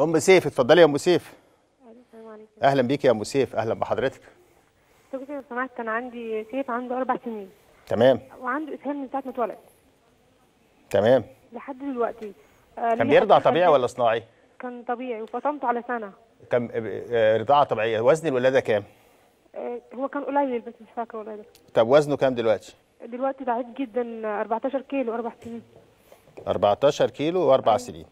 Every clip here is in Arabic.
ام سيف اتفضلي يا ام سيف اهلا بيك يا ام سيف اهلا بحضرتك دكتور لو سمحت انا عندي سيف عنده اربع سنين تمام وعنده اسهال من ساعه ما اتولد تمام لحد دلوقتي آه كان بيرضع طبيعي ولا صناعي؟ كان طبيعي وفطمته على سنه كان آه، رضاعه طبيعيه وزن الولاده كام؟ آه هو كان قليل بس مش فاكره الولاده طب وزنه كام دلوقتي؟ دلوقتي ضعيف جدا 14 آه، كيلو اربع سنين 14 كيلو واربع أيوة. سنين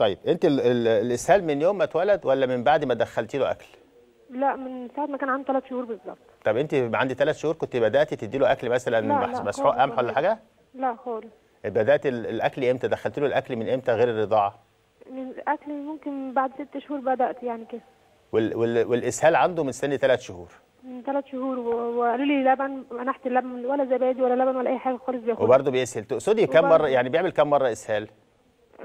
طيب انت الاسهال من يوم ما اتولد ولا من بعد ما دخلتي له اكل لا من ساعه ما كان عنده ثلاث شهور بالظبط طب انت عندي ثلاث شهور كنت بداتي تدي له اكل مثلا مسحوق قمح ولا حاجه لا خالص بدات الاكل امتى دخلت له الاكل من امتى غير الرضاعه من الاكل ممكن بعد ست شهور بدات يعني كده وال وال والاسهال عنده من سن ثلاث شهور من ثلاث شهور وقالوا لي لبن منحت اللبن ولا زبادي ولا لبن ولا اي حاجه خالص بياخدها وبرده بيسهل تقصدي كم مره يعني بيعمل كم مره اسهال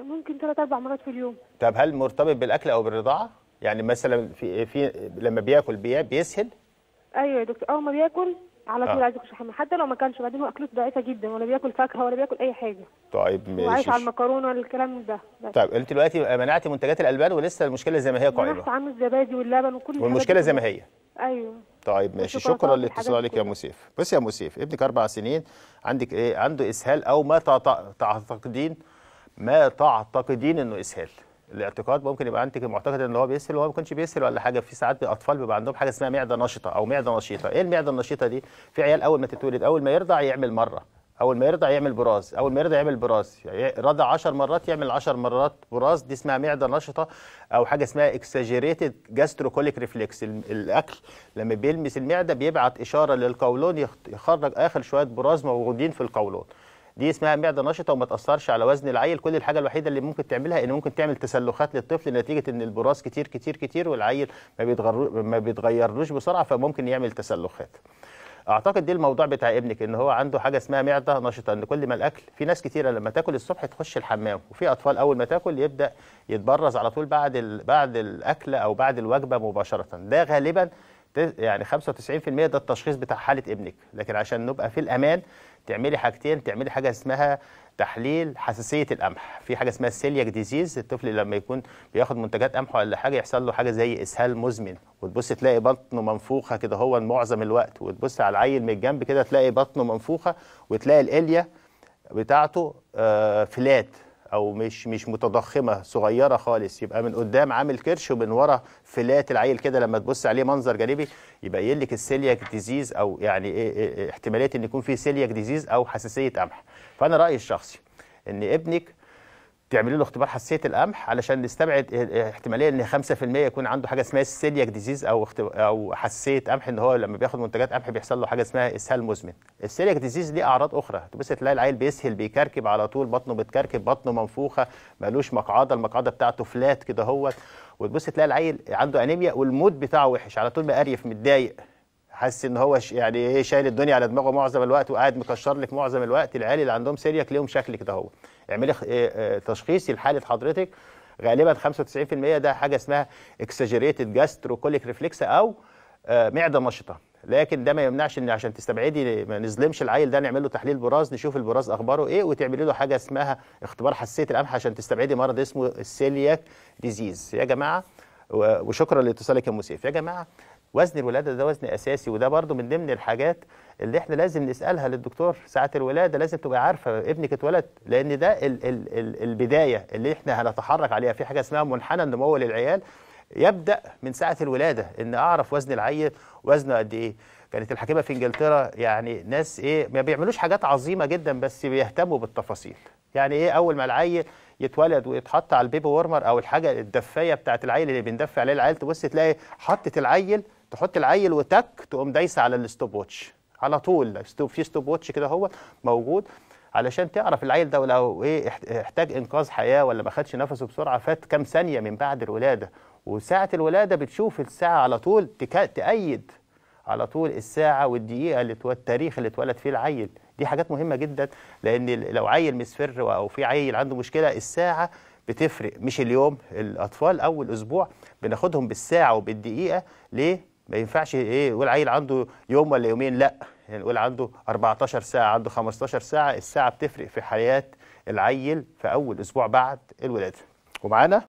ممكن ثلاث اربع مرات في اليوم طب هل مرتبط بالاكل او بالرضاعه يعني مثلا في في لما بياكل بي بيسهل ايوه يا دكتور اول ما بياكل على طول آه. عايز يخش حمام حتى لو ما كانش بعدين هو اكلته ضعيفه جدا ولا بياكل فاكهه ولا بياكل اي حاجه طيب ماشي وعايش على المكرونه والكلام ده طيب انت دلوقتي منعتي منتجات الالبان ولسه المشكله زي ما هي قائمه منعت عنه الزبادي واللبن وكل والمشكله زي ما هي ايوه طيب ماشي شكرا لاتصالك يا مسيف بس يا مسيف ابنك اربع سنين عندك ايه عنده اسهال او ما تعتقدين ما تعتقدين انه اسهال الاعتقاد ممكن يبقى عندك معتقد ان هو بيسهل وهو ما بيكونش بيسهل ولا حاجه في ساعات الاطفال بيبقى عندهم حاجه اسمها معده نشطه او معده نشيطه ايه المعده النشيطه دي في عيال اول ما تتولد اول ما يرضع يعمل مره اول ما يرضع يعمل براز اول ما يرضع يعمل براز يعني رضع 10 مرات يعمل 10 مرات براز دي اسمها معده نشطه او حاجه اسمها اكساجيريتد جاستروكوليك ريفلكس الاكل لما بيلمس المعده بيبعت اشاره للقولون يخرج اخر شويه براز موجودين في القولون دي اسمها معده نشطه وما تاثرش على وزن العيل كل الحاجه الوحيده اللي ممكن تعملها ان ممكن تعمل تسلخات للطفل نتيجه ان البراز كتير كتير كتير والعيل ما بيتغير ما بيتغيرلوش بسرعه فممكن يعمل تسلخات اعتقد دي الموضوع بتاع ابنك ان هو عنده حاجه اسمها معده نشطه ان كل ما الاكل في ناس كتيره لما تاكل الصبح تخش الحمام وفي اطفال اول ما تاكل يبدا يتبرز على طول بعد ال... بعد الاكله او بعد الوجبه مباشره ده غالبا يعني 95% ده التشخيص بتاع حاله ابنك لكن عشان نبقى في الامان تعملي حاجتين تعملي حاجه اسمها تحليل حساسيه القمح في حاجه اسمها سيلياك ديزيز الطفل لما يكون بياخد منتجات قمح ولا حاجه يحصل له حاجه زي اسهال مزمن وتبص تلاقي بطنه منفوخه كده هو معظم الوقت وتبص على العيل من الجنب كده تلاقي بطنه منفوخه وتلاقي الاليه بتاعته آه، فلات او مش مش متضخمه صغيره خالص يبقى من قدام عامل كرش ومن ورا فلات العيل كده لما تبص عليه منظر جانبي يبين لك السيلياك ديزيز او يعني إيه،, إيه،, ايه احتماليه ان يكون في سيلياك ديزيز او حساسيه قمح فانا رايي الشخصي ان ابنك تعملي له اختبار حساسيه القمح علشان نستبعد احتماليه ان 5% يكون عنده حاجه اسمها السيلياك ديزيز او او حساسيه قمح ان هو لما بياخد منتجات قمح بيحصل له حاجه اسمها اسهال مزمن. السيلياك ديزيز ليه اعراض اخرى، تبص تلاقي العيل بيسهل بيكركب على طول بطنه بتكركب بطنه منفوخه مالوش مقعده المقعده بتاعته فلات كده هوت وتبص تلاقي العيل عنده انيميا والمود بتاعه وحش على طول بقى قريف متضايق حاسس ان هو يعني ايه شايل الدنيا على دماغه معظم الوقت وقاعد مكشر لك معظم الوقت العيال اللي عندهم سيرياك ليهم شكل كده هو اعملي إيه، إيه، تشخيصي لحاله حضرتك غالبا 95% ده حاجه اسمها اكسجريتد جاستروكوليك ريفلكس او آه، معده نشطه لكن ده ما يمنعش ان عشان تستبعدي ما نظلمش العيل ده نعمل له تحليل براز نشوف البراز اخباره ايه وتعملي له حاجه اسمها اختبار حساسيه القمح عشان تستبعدي مرض اسمه السيلياك ديزيز يا جماعه وشكرا لاتصالك يا ام سيف يا جماعه وزن الولاده ده وزن اساسي وده برضو من ضمن الحاجات اللي احنا لازم نسالها للدكتور ساعه الولاده لازم تبقى عارفه ابنك اتولد لان ده ال ال ال البدايه اللي احنا هنتحرك عليها في حاجه اسمها منحنى النمو للعيال يبدا من ساعه الولاده ان اعرف وزن العيل وزنه قد ايه كانت الحكيمه في انجلترا يعني ناس ايه ما بيعملوش حاجات عظيمه جدا بس بيهتموا بالتفاصيل يعني ايه اول ما العيل يتولد ويتحط على البيبي ورمر او الحاجه الدفايه بتاعت العيل اللي بندفي عليه العيل تبص تلاقي حطت العيل تحط العيل وتك تقوم دايسه على الستوب ووتش على طول في ستوب ووتش كده هو موجود علشان تعرف العيل ده لو ايه احتاج انقاذ حياه ولا ما خدش نفسه بسرعه فات كام ثانيه من بعد الولاده وساعه الولاده بتشوف الساعه على طول تأيد على طول الساعه والدقيقه اللي التاريخ اللي اتولد فيه العيل دي حاجات مهمه جدا لان لو عيل مسفر او في عيل عنده مشكله الساعه بتفرق مش اليوم الاطفال اول اسبوع بناخدهم بالساعه وبالدقيقه ليه ما ينفعش ايه يقول عيل عنده يوم ولا يومين لا يعني نقول عنده 14 ساعه عنده 15 ساعه الساعه بتفرق في حياه العيل في اول اسبوع بعد الولاده ومعانا